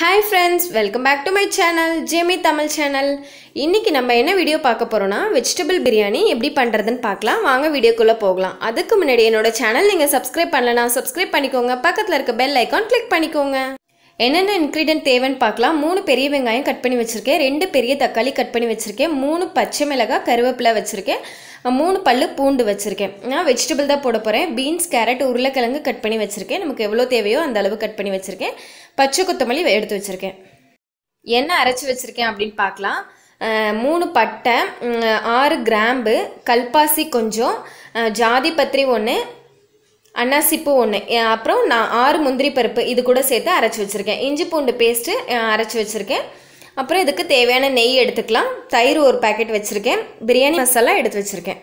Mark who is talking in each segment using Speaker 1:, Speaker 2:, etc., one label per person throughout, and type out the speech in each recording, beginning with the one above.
Speaker 1: hi friends welcome back to my channel Jamie Tamil channel இன்றைக்கி நம்ம என்ன வீடியோ பார்க்க போகிறோன்னா வெஜிடபிள் பிரியாணி எப்படி பண்ணுறதுன்னு பார்க்கலாம் வாங்க வீடியோக்குள்ளே போகலாம் அதுக்கு முன்னாடி என்னோட சேனல் நீங்கள் சப்ஸ்கிரைப் பண்ணலனா சப்ஸ்கிரைப் பண்ணிக்கோங்க பக்கத்தில் இருக்க பெல் ஐக்கான் கிளிக் பண்ணிக்கோங்க என்னென்ன இன்க்ரீடியன்ட் தேவைன்னு பார்க்கலாம் மூணு பெரிய வெங்காயம் கட் பண்ணி வச்சுருக்கேன் ரெண்டு பெரிய தக்காளி கட் பண்ணி வச்சுருக்கேன் மூணு பச்சை மிளகாய் கருவேப்பிலை வச்சுருக்கேன் மூணு பல்லு பூண்டு வச்சுருக்கேன் நான் வெஜிடபிள் தான் போட போகிறேன் பீன்ஸ் கேரட் உருளைக்கிழங்கு கட் பண்ணி வச்சுருக்கேன் நமக்கு எவ்வளோ தேவையோ அந்த அளவு கட் பண்ணி வச்சுருக்கேன் பச்சை கொத்தமல்லி எடுத்து வச்சுருக்கேன் என்ன அரைச்சி வச்சுருக்கேன் அப்படின்னு பார்க்கலாம் மூணு பட்டை ஆறு கிராம்பு கல்பாசி கொஞ்சம் ஜாதி பத்திரி ஒன்று சிப்பு ஒன்று அப்புறம் நான் ஆறு முந்திரி பருப்பு இது கூட சேர்த்து அரைச்சி வச்சுருக்கேன் இஞ்சி பூண்டு பேஸ்ட்டு அரைச்சி வச்சுருக்கேன் அப்புறம் இதுக்கு தேவையான நெய் எடுத்துக்கலாம் தயிர் ஒரு பேக்கெட் வச்சுருக்கேன் பிரியாணி மசாலா எடுத்து வச்சுருக்கேன்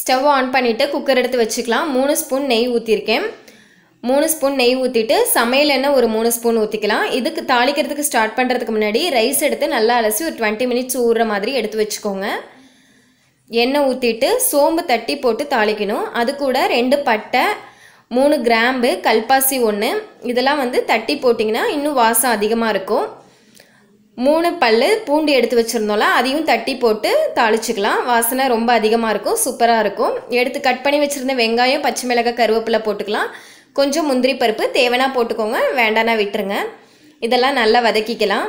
Speaker 1: ஸ்டவ் ஆன் பண்ணிவிட்டு குக்கர் எடுத்து வச்சுக்கலாம் மூணு ஸ்பூன் நெய் ஊற்றிருக்கேன் மூணு ஸ்பூன் நெய் ஊற்றிட்டு சமையல் எண்ணெய் ஒரு மூணு ஸ்பூன் ஊற்றிக்கலாம் இதுக்கு தாளிக்கிறதுக்கு ஸ்டார்ட் பண்ணுறதுக்கு முன்னாடி ரைஸ் எடுத்து நல்லா அலசி ஒரு டுவெண்ட்டி மினிட்ஸ் ஊறுற மாதிரி எடுத்து வச்சுக்கோங்க எண்ணெய் ஊற்றிட்டு சோம்பு தட்டி போட்டு தாளிக்கணும் அது கூட ரெண்டு பட்டை மூணு கிராம்பு கல்பாசி ஒன்று இதெல்லாம் வந்து தட்டி போட்டிங்கன்னா இன்னும் வாசம் அதிகமாக இருக்கும் மூணு பல் பூண்டு எடுத்து வச்சுருந்தோம்ல அதையும் தட்டி போட்டு தாளிச்சிக்கலாம் வாசனை ரொம்ப அதிகமாக இருக்கும் சூப்பராக இருக்கும் எடுத்து கட் பண்ணி வச்சுருந்த வெங்காயம் பச்சை மிளகாய் கருவேப்பிலை போட்டுக்கலாம் கொஞ்சம் முந்திரி பருப்பு தேவைன்னா போட்டுக்கோங்க வேண்டானா விட்டுருங்க இதெல்லாம் நல்லா வதக்கிக்கலாம்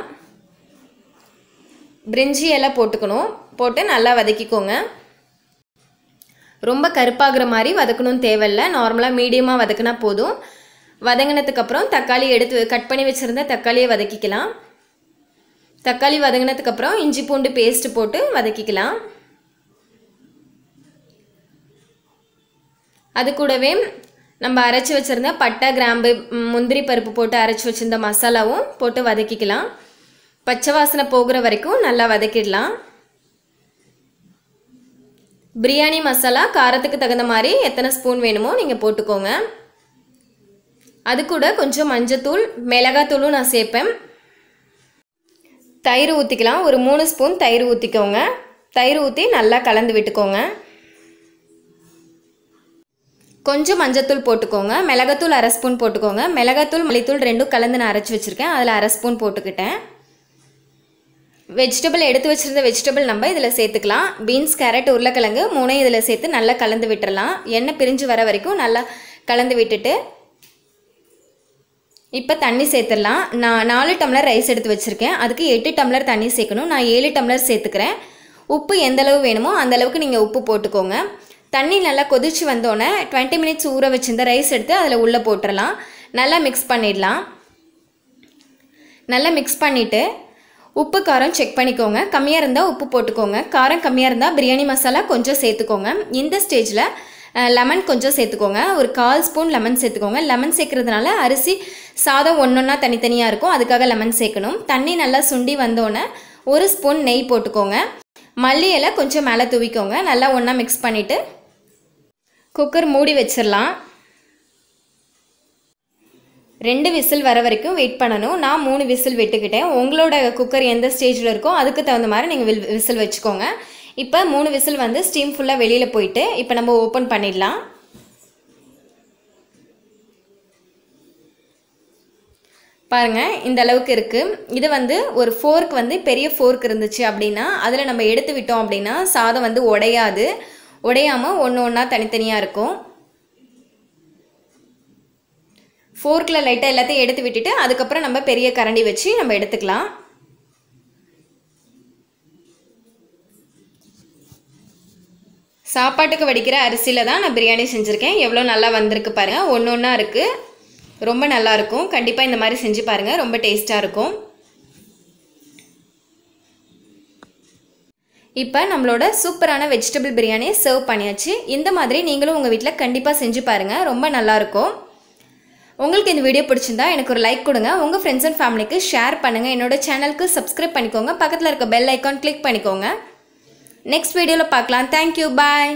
Speaker 1: பிரிஞ்சி எல்லாம் போட்டுக்கணும் போட்டு நல்லா வதக்கிக்கோங்க ரொம்ப கருப்பாகிற மாதிரி வதக்கணும்னு தேவையில்லை நார்மலாக மீடியமாக வதக்குனா போதும் வதங்கினதுக்கப்புறம் தக்காளி எடுத்து கட் பண்ணி வச்சுருந்த தக்காளியை வதக்கிக்கலாம் தக்காளி வதங்கினதுக்கப்புறம் இஞ்சி பூண்டு பேஸ்ட் போட்டு வதக்கிக்கலாம் அது கூடவே நம்ம அரைச்சி வச்சுருந்த பட்டை கிராம்பு முந்திரி பருப்பு போட்டு அரைச்சி வச்சுருந்த மசாலாவும் போட்டு வதக்கிக்கலாம் பச்சை வாசனை போகிற வரைக்கும் நல்லா வதக்கிடலாம் பிரியாணி மசாலா காரத்துக்கு தகுந்த மாதிரி எத்தனை ஸ்பூன் வேணுமோ நீங்கள் போட்டுக்கோங்க அது கூட கொஞ்சம் மஞ்சத்தூள் மிளகாத்தூளும் நான் சேர்ப்பேன் தயிர் ஊற்றிக்கலாம் ஒரு மூணு ஸ்பூன் தயிர் ஊற்றிக்கோங்க தயிர் ஊற்றி நல்லா கலந்து விட்டுக்கோங்க கொஞ்சம் மஞ்சத்தூள் போட்டுக்கோங்க மிளகாத்தூள் அரை ஸ்பூன் போட்டுக்கோங்க மிளகத்தூள் மல்லித்தூள் ரெண்டும் கலந்து நான் அரைச்சி வச்சுருக்கேன் அதில் அரை ஸ்பூன் போட்டுக்கிட்டேன் வெஜிடபிள் எடுத்து வச்சுருந்த வெஜிடபிள் நம்ம இதில் சேர்த்துக்கலாம் பீன்ஸ் கேரட் உருளைக்கிழங்கு மூணையும் இதில் சேர்த்து நல்லா கலந்து விட்டுடலாம் எண்ணெய் பிரிஞ்சு வர வரைக்கும் நல்லா கலந்து விட்டுட்டு இப்போ தண்ணி சேர்த்துடலாம் நான் நாலு டம்ளர் ரைஸ் எடுத்து வச்சுருக்கேன் அதுக்கு எட்டு டம்ளர் தண்ணி சேர்க்கணும் நான் ஏழு டம்ளர் சேர்த்துக்கிறேன் உப்பு எந்தளவு வேணுமோ அந்தளவுக்கு நீங்கள் உப்பு போட்டுக்கோங்க தண்ணி நல்லா கொதிச்சு வந்தோடனே டுவெண்ட்டி மினிட்ஸ் ஊற வச்சிருந்த ரைஸ் எடுத்து அதில் உள்ளே போட்டுடலாம் நல்லா மிக்ஸ் பண்ணிடலாம் நல்லா மிக்ஸ் பண்ணிவிட்டு உப்பு காரம் செக் பண்ணிக்கோங்க கம்மியாக இருந்தால் உப்பு போட்டுக்கோங்க காரம் கம்மியாக இருந்தால் பிரியாணி மசாலா கொஞ்சம் சேர்த்துக்கோங்க இந்த ஸ்டேஜில் லெமன் கொஞ்சம் சேர்த்துக்கோங்க ஒரு கால் ஸ்பூன் லெமன் சேர்த்துக்கோங்க லெமன் சேர்க்குறதுனால அரிசி சாதம் ஒன்று ஒன்றா தனித்தனியாக இருக்கும் அதுக்காக லெமன் சேர்க்கணும் தண்ணி நல்லா சுண்டி வந்தோடனே ஒரு ஸ்பூன் நெய் போட்டுக்கோங்க மல்லி கொஞ்சம் மேலே தூவிக்கோங்க நல்லா ஒன்றா மிக்ஸ் பண்ணிவிட்டு குக்கர் மூடி வச்சிடலாம் ரெண்டு விசில் வர வரைக்கும் வெயிட் பண்ணணும் நான் மூணு விசில் விட்டுக்கிட்டேன் உங்களோட குக்கர் எந்த ஸ்டேஜில் இருக்கோ அதுக்கு தகுந்த மாதிரி நீங்கள் விசில் வச்சுக்கோங்க இப்போ மூணு விசில் வந்து ஸ்டீம் ஃபுல்லாக வெளியில் போயிட்டு இப்போ நம்ம ஓப்பன் பண்ணிடலாம் பாருங்கள் இந்த அளவுக்கு இருக்குது இது வந்து ஒரு ஃபோர்க் வந்து பெரிய ஃபோர்க் இருந்துச்சு அப்படின்னா அதில் நம்ம எடுத்து விட்டோம் அப்படின்னா சாதம் வந்து உடையாது உடையாமல் ஒன்று ஒன்றா தனித்தனியாக இருக்கும் ஃபோர்க்கில் லைட்டாக எல்லாத்தையும் எடுத்து விட்டுட்டு அதுக்கப்புறம் நம்ம பெரிய கரண்டி வச்சு நம்ம எடுத்துக்கலாம் சாப்பாட்டுக்கு வடிக்கிற அரிசியில் தான் நான் பிரியாணி செஞ்சுருக்கேன் எவ்வளோ நல்லா வந்திருக்கு பாருங்கள் ஒன்று ஒன்றா இருக்குது ரொம்ப நல்லாயிருக்கும் கண்டிப்பாக இந்த மாதிரி செஞ்சு பாருங்கள் ரொம்ப டேஸ்ட்டாக இருக்கும் இப்போ நம்மளோட சூப்பரான வெஜிடபிள் பிரியாணியை சர்வ் பண்ணியாச்சு இந்த மாதிரி நீங்களும் உங்கள் வீட்டில் கண்டிப்பாக செஞ்சு பாருங்கள் ரொம்ப நல்லாயிருக்கும் உங்களுக்கு இந்த வீடியோ பிடிச்சிருந்தா எனக்கு ஒரு லைக் கொடுங்க உங்கள் ஃப்ரெண்ட்ஸ் அண்ட் ஃபேமிலிக்கு ஷேர் பண்ணுங்கள் என்னோட சேனலுக்கு சப்ஸ்கிரைப் பண்ணிக்கோங்க பக்கத்தில் இருக்க பெல் ஐக்கான் கிளிக் பண்ணிக்கோங்க நெக்ஸ்ட் வீடியோவில் பார்க்கலாம் தேங்க்யூ பாய்